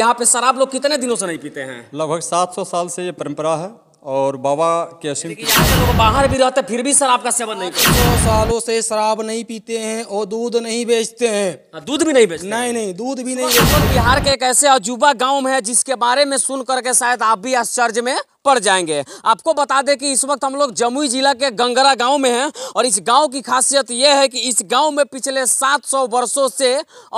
यहाँ पे शराब लोग कितने दिनों से नहीं पीते हैं लगभग 700 साल से ये परंपरा है और बाबा के असीम लोग बाहर भी रहते फिर भी शराब का सेवन नहीं करते सौ सालों से शराब नहीं पीते हैं और दूध नहीं बेचते हैं हाँ, दूध भी नहीं बेचते नहीं नहीं दूध भी नहीं बिहार के एक ऐसे अजूबा गाँव है जिसके बारे में सुन करके शायद आप भी आश्चर्य में पड़ जाएंगे आपको बता दें कि इस वक्त हम लोग जमुई जिला के गंगरा गांव में हैं और इस गांव की खासियत यह है कि इस गांव में पिछले सात वर्षों से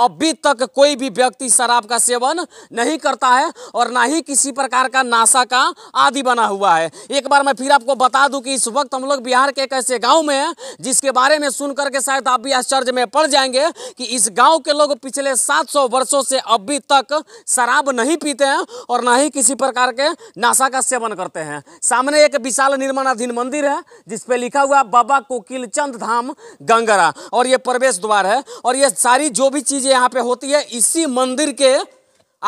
अभी तक कोई भी व्यक्ति शराब का सेवन नहीं करता है और ना ही किसी प्रकार का नाशा का आदि बना हुआ है एक बार मैं फिर आपको बता दूँ कि इस वक्त हम लोग बिहार के एक ऐसे गाँव में हैं जिसके बारे में सुन करके शायद आप भी आश्चर्य में पड़ जाएंगे कि इस गाँव के लोग पिछले सात वर्षों से अभी तक शराब नहीं पीते हैं और ना ही किसी प्रकार के नाशा का सेवन करते हैं सामने एक विशाल निर्माणाधीन मंदिर है जिस पे लिखा हुआ बाबा कोकिल चंद धाम गंगरा और ये प्रवेश द्वार है और ये सारी जो भी चीज़ें यहाँ पे होती है इसी मंदिर के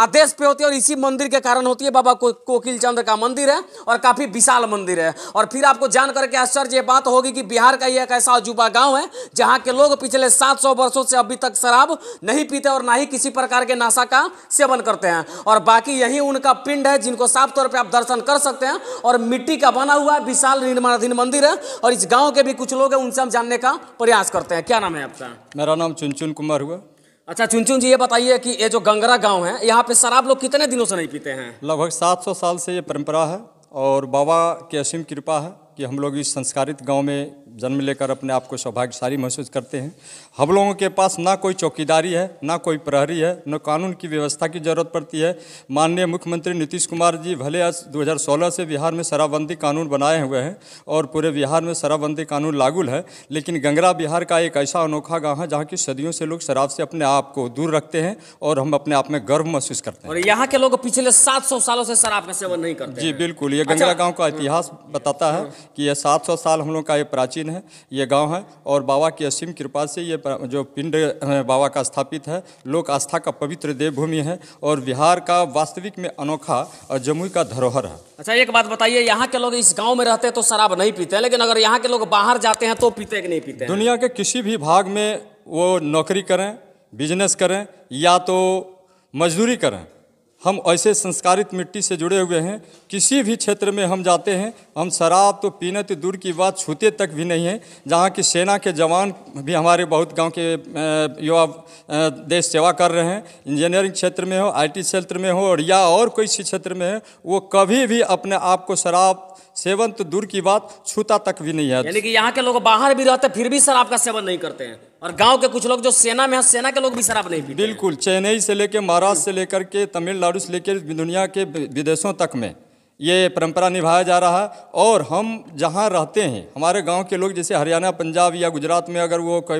आदेश पे होती है और इसी मंदिर के कारण होती है बाबा को, कोकिल चंद्र का मंदिर है और काफ़ी विशाल मंदिर है और फिर आपको जान करके आश्चर्य बात होगी कि बिहार का यह एक ऐसा अजूबा गांव है जहां के लोग पिछले 700 वर्षों से अभी तक शराब नहीं पीते और ना ही किसी प्रकार के नाशा का सेवन करते हैं और बाकी यही उनका पिंड है जिनको साफ तौर पर आप दर्शन कर सकते हैं और मिट्टी का बना हुआ विशाल निर्माणाधीन मंदिर है और इस गाँव के भी कुछ लोग हैं उनसे हम जानने का प्रयास करते हैं क्या नाम है आपका मेरा नाम चुनचुन कुमार हुआ अच्छा चुनचुन जी ये बताइए कि ये जो गंगरा गांव है यहाँ पे शराब लोग कितने दिनों से नहीं पीते हैं लगभग 700 साल से ये परंपरा है और बाबा की असीम कृपा है कि हम लोग इस संस्कारित गांव में जन्म लेकर अपने आप को सौभाग्यशाली महसूस करते हैं हम लोगों के पास ना कोई चौकीदारी है ना कोई प्रहरी है न कानून की व्यवस्था की जरूरत पड़ती है माननीय मुख्यमंत्री नीतीश कुमार जी भले आज 2016 से बिहार में शराबबंदी कानून बनाए हुए हैं और पूरे बिहार में शराबबंदी कानून लागू है लेकिन गंगरा बिहार का एक ऐसा अनोखा गाँव है जहाँ की सदियों से लोग शराब से अपने आप को दूर रखते हैं और हम अपने आप में गर्व महसूस करते हैं और यहाँ के लोग पिछले सात सालों से शराब का सेवन नहीं करते जी बिल्कुल ये अच्छा। गंगरा गाँव का इतिहास बताता है हाँ। कि यह सात साल हम लोग का ये प्राचीन दिन है ये गांव है और बाबा की असीम कृपा से ये जो पिंड बाबा का स्थापित है लोक आस्था का पवित्र देवभूमि है और बिहार का वास्तविक में अनोखा और जमुई का धरोहर है अच्छा एक बात बताइए यहाँ के लोग इस गाँव में रहते हैं तो शराब नहीं पीते लेकिन अगर यहाँ के लोग बाहर जाते हैं तो पीते कि नहीं पीते दुनिया के किसी भी भाग में वो नौकरी करें बिजनेस करें या तो मजदूरी करें हम ऐसे संस्कारित मिट्टी से जुड़े हुए हैं किसी भी क्षेत्र में हम जाते हैं हम शराब तो पीने तो दूर की बात छूते तक भी नहीं है जहाँ की सेना के जवान भी हमारे बहुत गांव के युवा देश सेवा कर रहे हैं इंजीनियरिंग क्षेत्र में हो आईटी क्षेत्र में हो और या और कोई सी क्षेत्र में हो वो कभी भी अपने आप को शराब सेवन तो दूर की बात छूता तक भी नहीं है यानी कि यहाँ के लोग बाहर भी रहते फिर भी शराब का सेवन नहीं करते हैं और गांव के कुछ लोग जो सेना में है सेना के लोग भी शराब नहीं पीते बिल्कुल चेन्नई से लेकर महाराष्ट्र से लेकर के तमिलनाडु से लेकर दुनिया के विदेशों तक में ये परंपरा निभाया जा रहा है और हम जहाँ रहते हैं हमारे गांव के लोग जैसे हरियाणा पंजाब या गुजरात में अगर वो कोई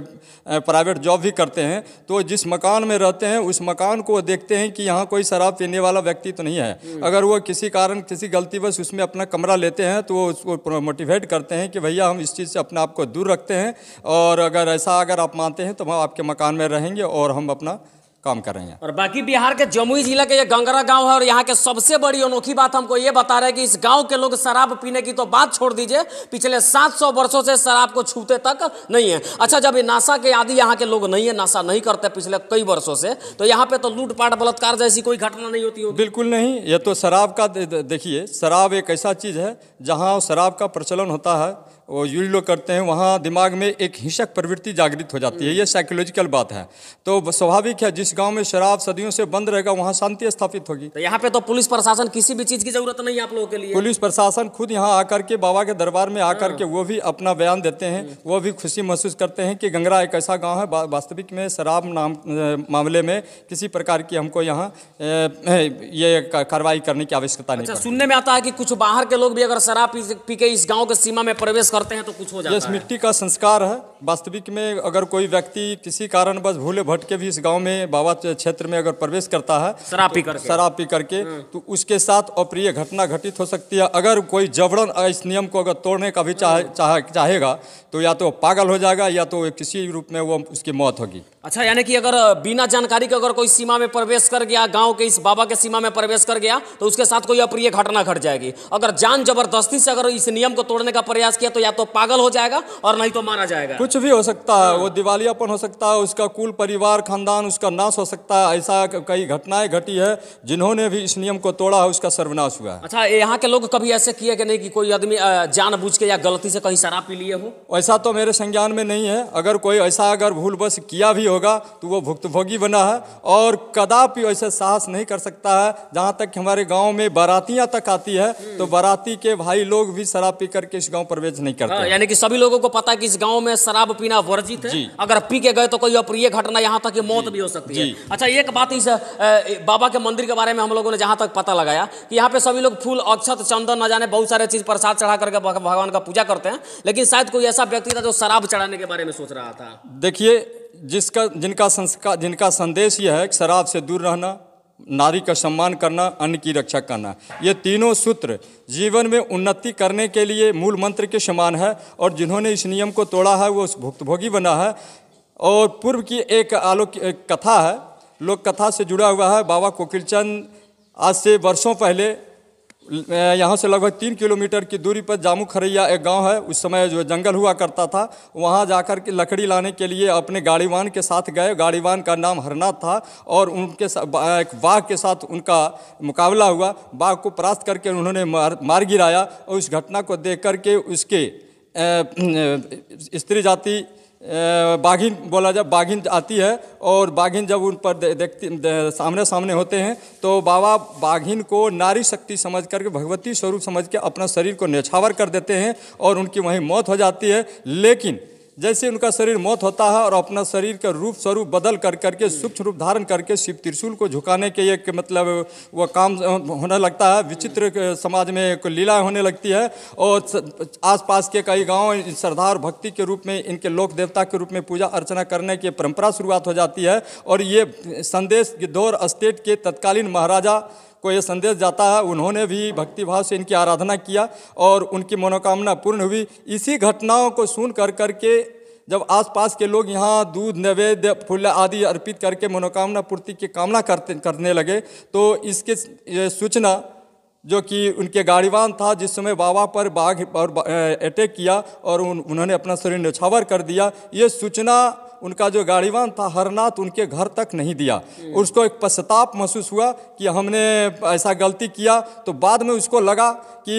प्राइवेट जॉब भी करते हैं तो जिस मकान में रहते हैं उस मकान को देखते हैं कि यहाँ कोई शराब पीने वाला व्यक्ति तो नहीं है हम्म। अगर वो किसी कारण किसी गलती बस उसमें अपना कमरा लेते हैं तो वो उसको मोटिवेट करते हैं कि भैया हम इस चीज़ से अपने आप को दूर रखते हैं और अगर ऐसा अगर आप मानते हैं तो हम आपके मकान में रहेंगे और हम अपना काम कर रहे हैं और बाकी बिहार के जमुई जिला के ये गंगरा गांव है और यहाँ के सबसे बड़ी अनोखी बात हमको ये बता रहे हैं कि इस गांव के लोग शराब पीने की तो बात छोड़ दीजिए पिछले 700 वर्षों से शराब को छूते तक नहीं है अच्छा जब ये नासा के आदि यहाँ के लोग नहीं है नासा नहीं करते पिछले कई वर्षों से तो यहाँ पे तो लूटपाट बलात्कार जैसी कोई घटना नहीं होती होगी बिल्कुल नहीं ये तो शराब का देखिए शराब एक ऐसा चीज़ है जहाँ शराब का प्रचलन होता है वो यूज लोग करते हैं वहाँ दिमाग में एक हिंसक प्रवृत्ति जागृत हो जाती है हम्म। ये साइकोलॉजिकल बात है तो स्वाभाविक है जिस गांव में शराब सदियों से बंद रहेगा वहाँ शांति स्थापित होगी तो यहाँ पे तो पुलिस प्रशासन किसी भी चीज़ की जरूरत नहीं है आप लोगों के लिए पुलिस प्रशासन खुद यहाँ आकर के बाबा के दरबार में आकर हाँ। के वो भी अपना बयान देते हैं हम्म। वो भी खुशी महसूस करते हैं कि गंगरा एक ऐसा गाँव है वास्तविक में शराब नाम मामले में किसी प्रकार की हमको यहाँ ये कार्रवाई करने की आवश्यकता नहीं अच्छा, सुनने में आता है कि कुछ बाहर के लोग भी अगर शराब पी के इस गाँव के सीमा में प्रवेश करते हैं तो कुछ हो जाता yes, है मिट्टी का संस्कार है वास्तविक में अगर कोई व्यक्ति किसी कारण बस भूले भटके भी इस गांव में बाबा क्षेत्र में अगर प्रवेश करता है शराब पी तो करके शराब पी करके हाँ। तो उसके साथ अप्रिय घटना घटित हो सकती है अगर कोई जबरन इस नियम को अगर तोड़ने का भी हाँ। चाहे चाहेगा तो या तो पागल हो जाएगा या तो किसी रूप में वो उसकी मौत होगी अच्छा यानी कि अगर बिना जानकारी के अगर कोई सीमा में प्रवेश कर गया गांव के इस बाबा के सीमा में प्रवेश कर गया तो उसके साथ कोई अप्रिय घटना घट जाएगी अगर जान जबरदस्ती से अगर इस नियम को तोड़ने का प्रयास किया तो या तो पागल हो जाएगा और नहीं तो मारा जाएगा कुछ भी हो सकता है वो दिवालियापन हो सकता है उसका कुल परिवार खानदान उसका नाश हो सकता है ऐसा कई घटनाएं घटी है जिन्होंने भी इस नियम को तोड़ा है उसका सर्वनाश हुआ है अच्छा यहाँ के लोग कभी ऐसे किए कि नहीं कि कोई आदमी जान के या गलती से कहीं शराब पी लिए हो ऐसा तो मेरे संज्ञान में नहीं है अगर कोई ऐसा अगर भूल किया भी होगा तो वो भुक्तभोगी बना है और कदापि ऐसे साहस नहीं कर सकता है जहाँ तक हमारे गाँव में बारातियाँ तक आती है तो बाराती के भाई लोग भी शराब पी करके इस गाँव प्रवेश नहीं नहीं करते हाँ, यानी कि सभी लोगों को पता है कि इस गांव में शराब पीना वर्जित है अगर पी के गए तो कोई अप्रिय घटना यहाँ तक मौत भी हो सकती है अच्छा एक बात इस बाबा के मंदिर के बारे में हम लोगों ने जहाँ तक पता लगाया कि यहाँ पे सभी लोग फूल अक्षत चंदन न जाने बहुत सारे चीज प्रसाद चढ़ा करके भगवान का पूजा करते हैं लेकिन शायद कोई ऐसा व्यक्ति था जो शराब चढ़ाने के बारे में सोच रहा था देखिए जिसका जिनका संस्कार जिनका संदेश यह है कि शराब से दूर रहना नारी का सम्मान करना अन्न की रक्षा करना ये तीनों सूत्र जीवन में उन्नति करने के लिए मूल मंत्र के समान है और जिन्होंने इस नियम को तोड़ा है वो भुक्तभोगी बना है और पूर्व की एक आलोक कथा है लोक कथा से जुड़ा हुआ है बाबा कोकिलचंद आज से वर्षों पहले यहाँ से लगभग तीन किलोमीटर की दूरी पर जामू खरैया एक गांव है उस समय जो जंगल हुआ करता था वहाँ जाकर के लकड़ी लाने के लिए अपने गाड़ीवान के साथ गए गाड़ीवान का नाम हरनाथ था और उनके एक बाघ के साथ उनका मुकाबला हुआ बाघ को परास्त करके उन्होंने मार, मार गिराया और उस घटना को देख करके उसके स्त्री जाति बाघिन बोला जब बाघिन आती है और बाघिन जब उन पर देखती दे, सामने सामने होते हैं तो बाबा बाघिन को नारी शक्ति समझ करके भगवती स्वरूप समझ के अपना शरीर को न्यछावर कर देते हैं और उनकी वहीं मौत हो जाती है लेकिन जैसे उनका शरीर मौत होता है और अपना शरीर का रूप स्वरूप बदल कर करके सूक्ष्म रूप धारण करके शिव त्रिशूल को झुकाने के एक मतलब वह काम होने लगता है विचित्र समाज में एक लीला होने लगती है और आसपास के कई गांव श्रद्धा और भक्ति के रूप में इनके लोक देवता के रूप में पूजा अर्चना करने की परंपरा शुरुआत हो जाती है और ये संदेश दौर स्टेट के तत्कालीन महाराजा को ये संदेश जाता है उन्होंने भी भक्तिभाव से इनकी आराधना किया और उनकी मनोकामना पूर्ण हुई इसी घटनाओं को सुन कर करके जब आसपास के लोग यहाँ दूध नैवेद्य फूल आदि अर्पित करके मनोकामना पूर्ति की कामना करते करने लगे तो इसके सूचना जो कि उनके गाड़ीवान था जिस समय बाबा पर बाघ और अटैक किया और उन, उन्होंने अपना शरीर न्यौछावर कर दिया ये सूचना उनका जो गाड़ीवान था हरनाथ उनके घर तक नहीं दिया उसको एक पश्चाताप महसूस हुआ कि हमने ऐसा गलती किया तो बाद में उसको लगा कि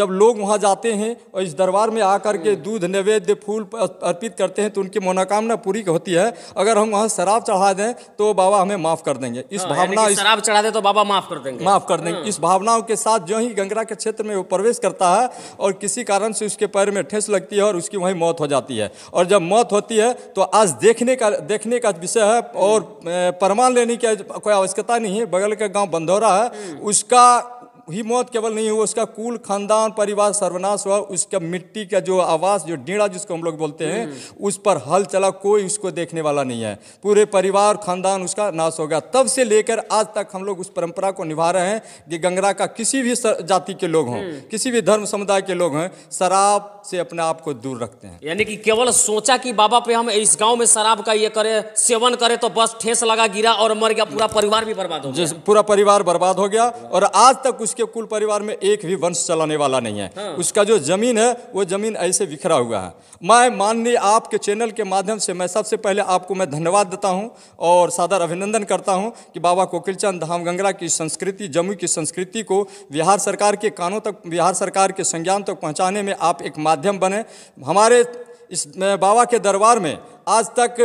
जब लोग वहाँ जाते हैं और इस दरबार में आकर के दूध नैवेद्य फूल अर्पित करते हैं तो उनकी मनोकामना पूरी होती है अगर हम वहाँ शराब चढ़ा दें तो बाबा हमें माफ़ कर देंगे इस हाँ, भावना शराब चढ़ा दें तो बाबा माफ़ कर देंगे माफ़ कर देंगे हाँ। इस भावनाओं के साथ जो ही गंगरा के क्षेत्र में वो प्रवेश करता है और किसी कारण से उसके पैर में ठेस लगती है और उसकी वहीं मौत हो जाती है और जब मौत होती है तो आज देखने का देखने का विषय है और प्रमाण लेने की कोई आवश्यकता नहीं है बगल का गांव बंधौरा है हम्म। उसका ही मौत केवल नहीं हुआ उसका कुल खानदान परिवार सर्वनाश हुआ उसका मिट्टी का जो आवास जो डीड़ा जिसको हम लोग बोलते हैं हम्म। उस पर हल चला कोई उसको देखने वाला नहीं है पूरे परिवार खानदान उसका नाश हो गया तब से लेकर आज तक हम लोग उस परंपरा को निभा रहे हैं कि गंगरा का किसी भी जाति के लोग हों हम्म। किसी भी धर्म समुदाय के लोग हैं शराब से अपने आप को दूर रखते हैं यानी कि केवल सोचा कि बाबा पे हम इस गाँव में शराब का ये करे सेवन करे तो बस ठेस लगा गिरा और मर गया पूरा परिवार भी बर्बाद हो गया पूरा परिवार बर्बाद हो गया और आज तक उसके उसके कुल परिवार में एक भी वंश चलाने वाला नहीं है हाँ। उसका जो जमीन है वो जमीन ऐसे बिखरा हुआ है मैं माननीय आपके चैनल के माध्यम से मैं सबसे पहले आपको मैं धन्यवाद देता हूँ और सादर अभिनंदन करता हूँ कि बाबा कोकिलचंद धाम गंगरा की संस्कृति जम्मू की संस्कृति को बिहार सरकार के कानों तक बिहार सरकार के संज्ञान तक पहुँचाने में आप एक माध्यम बने हमारे इस बाबा के दरबार में आज तक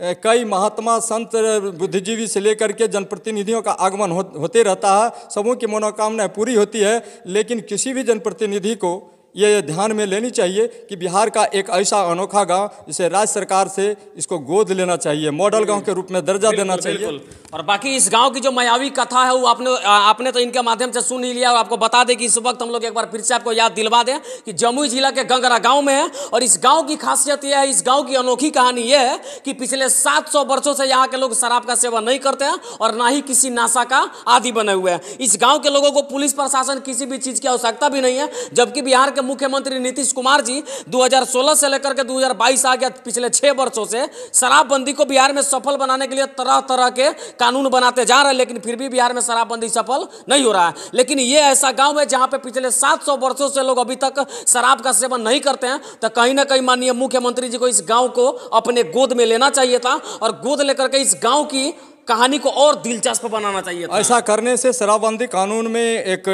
कई महात्मा संत बुद्धिजीवी से लेकर के जनप्रतिनिधियों का आगमन हो, होते रहता है सबों की मनोकामनाएं पूरी होती है लेकिन किसी भी जनप्रतिनिधि को ये ध्यान में लेनी चाहिए कि बिहार का एक ऐसा अनोखा गांव जिसे राज्य सरकार से इसको गोद लेना चाहिए मॉडल गांव के रूप में दर्जा देना चाहिए और बाकी इस गांव की जो मायावी कथा है वो आपने आपने तो इनके माध्यम से सुन ही लिया और आपको बता दें कि इस वक्त हम लोग एक बार फिर से आपको याद दिलवा दें कि जमुई जिला के गंगरा गाँव में है और इस गाँव की खासियत यह है इस गाँव की अनोखी कहानी यह है कि पिछले सात सौ से यहाँ के लोग शराब का सेवन नहीं करते हैं और ना ही किसी नाशा का आदि बने हुए हैं इस गाँव के लोगों को पुलिस प्रशासन किसी भी चीज़ की आवश्यकता भी नहीं है जबकि बिहार के मुख्यमंत्री नीतीश कुमार जी 2016 से लेकर के 2022 आ गया पिछले छह वर्षों से शराबबंदी को बिहार में सफल बनाने के लिए तरह तरह के कानून बनाते जा रहे हैं लेकिन फिर भी बिहार में शराबबंदी सफल नहीं हो रहा है लेकिन ये ऐसा गाँव है जहाँ पे पिछले सात वर्षों से लोग अभी तक शराब का सेवन नहीं करते हैं तो कहीं ना कहीं माननीय मुख्यमंत्री जी को इस गाँव को अपने गोद में लेना चाहिए था और गोद लेकर के इस गाँव की कहानी को और दिलचस्प बनाना चाहिए था। ऐसा करने से शराबबंदी कानून में एक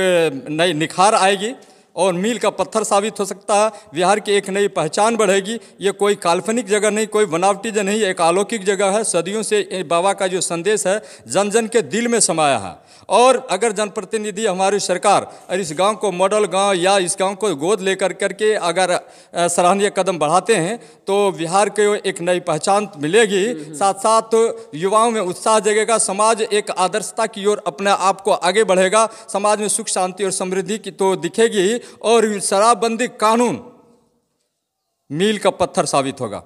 नई निखार आएगी और मील का पत्थर साबित हो सकता है बिहार की एक नई पहचान बढ़ेगी ये कोई काल्पनिक जगह नहीं कोई बनावटी जगह नहीं एक अलौकिक जगह है सदियों से बाबा का जो संदेश है जन जन के दिल में समाया है और अगर जनप्रतिनिधि हमारी सरकार और इस गांव को मॉडल गांव या इस गांव को गोद लेकर करके अगर सराहनीय कदम बढ़ाते हैं तो बिहार के एक नई पहचान मिलेगी साथ साथ युवाओं में उत्साह जगेगा समाज एक आदर्शता की ओर अपने आप को आगे बढ़ेगा समाज में सुख शांति और समृद्धि की तो दिखेगी और शराबबंदी कानून मील का पत्थर साबित होगा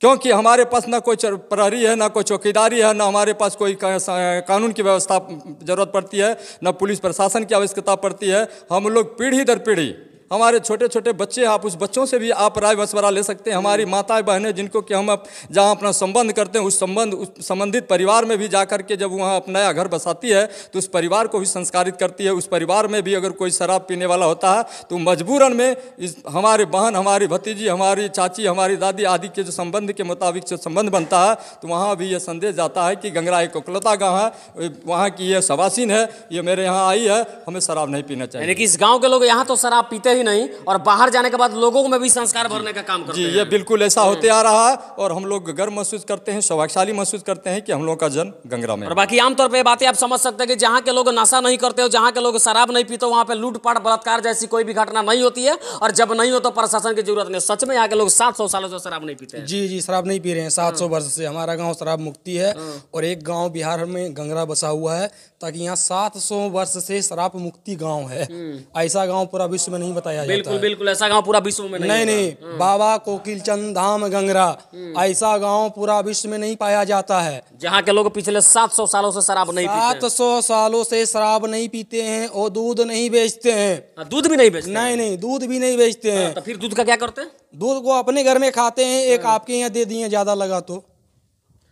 क्योंकि हमारे पास ना कोई प्रहरी है ना कोई चौकीदारी है ना हमारे पास कोई कानून की व्यवस्था जरूरत पड़ती है ना पुलिस प्रशासन की आवश्यकता पड़ती है हम लोग पीढ़ी दर पीढ़ी हमारे छोटे छोटे बच्चे आप उस बच्चों से भी आप राय मशवरा ले सकते हैं हमारी माताएं बहनें जिनको कि हम जहाँ अपना संबंध करते हैं उस संबंध उस संबंधित परिवार में भी जा कर के जब वहाँ अपना नया घर बसाती है तो उस परिवार को भी संस्कारित करती है उस परिवार में भी अगर कोई शराब पीने वाला होता है तो मजबूरन में इस हमारे बहन हमारी भतीजी हमारी चाची हमारी दादी आदि के जो संबंध के मुताबिक जो संबंध बनता है तो वहाँ भी यह संदेश जाता है कि गंगरा एक उकलता गाँव है वहाँ की यह सवासीन है ये मेरे यहाँ आई है हमें शराब नहीं पीना चाहिए लेकिन इस गाँव के लोग यहाँ तो शराब पीते ही नहीं और बाहर जाने के बाद लोगों में भी संस्कार भरने का काम करते जी, ये बिल्कुल ऐसा होते आ रहा है और हम लोग गर्व महसूस करते हैं सौभाग्यशाली महसूस करते हैं कि हम लोगों का जन्म गंगरा में और बाकी आमतौर पर बातें आप समझ सकते हैं कि जहाँ के लोग नशा नहीं करते हो जहाँ के लोग शराब नहीं पीते वहाँ पे लूटपाट बलात्कार जैसी कोई भी घटना नहीं होती है और जब नहीं हो तो प्रशासन की जरूरत नहीं सच में यहाँ के लोग सात सालों से शराब नहीं पीते जी जी शराब नहीं पी रहे हैं सात वर्ष से हमारा गाँव शराब मुक्ति है हाँ। और एक गाँव बिहार में गंगरा बसा हुआ है ताकि यहाँ सात वर्ष से शराब मुक्ति गाँव है हम्म। ऐसा गाँव पूरा विश्व में नहीं बताया बिल्कुल बिल्कुल ऐसा गाँव पूरा विश्व में नहीं नहीं, नहीं हम्म। बाबा कोकिल चंद धाम गंगरा हम्म। ऐसा गाँव पूरा विश्व में नहीं पाया जाता है जहाँ के लोग पिछले सात सौ सालों से शराब नहीं सात सौ सालों से शराब नहीं पीते हैं और दूध नहीं बेचते है हाँ, दूध भी नहीं बेचते नहीं नहीं दूध भी नहीं बेचते हाँ, है तो फिर दूध का क्या करते हैं दूध को अपने घर में खाते है एक हाँ। आपके यहाँ दे दिए ज्यादा लगा तो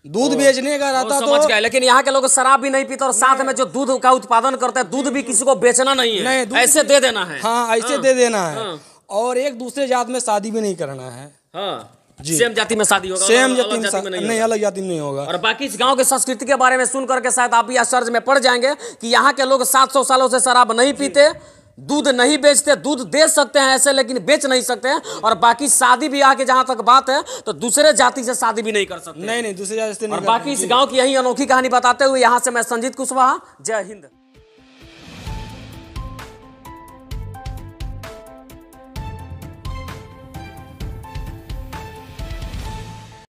दूध बेचने का रहता तो समझ गए लेकिन यहाँ के लोग शराब भी नहीं पीते और साथ में जो दूध का उत्पादन करते हैं दूध भी किसी को बेचना नहीं है नहीं, ऐसे दे देना है हाँ ऐसे हाँ, दे देना है हाँ। और एक दूसरे जात में शादी भी नहीं करना है हाँ जी सेम जाति में शादी होगा सेम जाति में, नहीं, नहीं अलग जाति में नहीं होगा और बाकी इस गांव के संस्कृति के बारे में सुन करके शायद आप भी आश्चर्य में पड़ जाएंगे कि यहाँ के लोग 700 सालों से शराब नहीं पीते दूध नहीं बेचते दूध दे सकते हैं ऐसे लेकिन बेच नहीं सकते हैं और बाकी शादी ब्याह के जहां तक बात है तो दूसरे जाति से शादी भी नहीं कर सकते नहीं नहीं दूसरे जाति से और बाकी इस गांव की यही अनोखी कहानी बताते हुए यहां से मैं संजीत कुशवाहा जय हिंद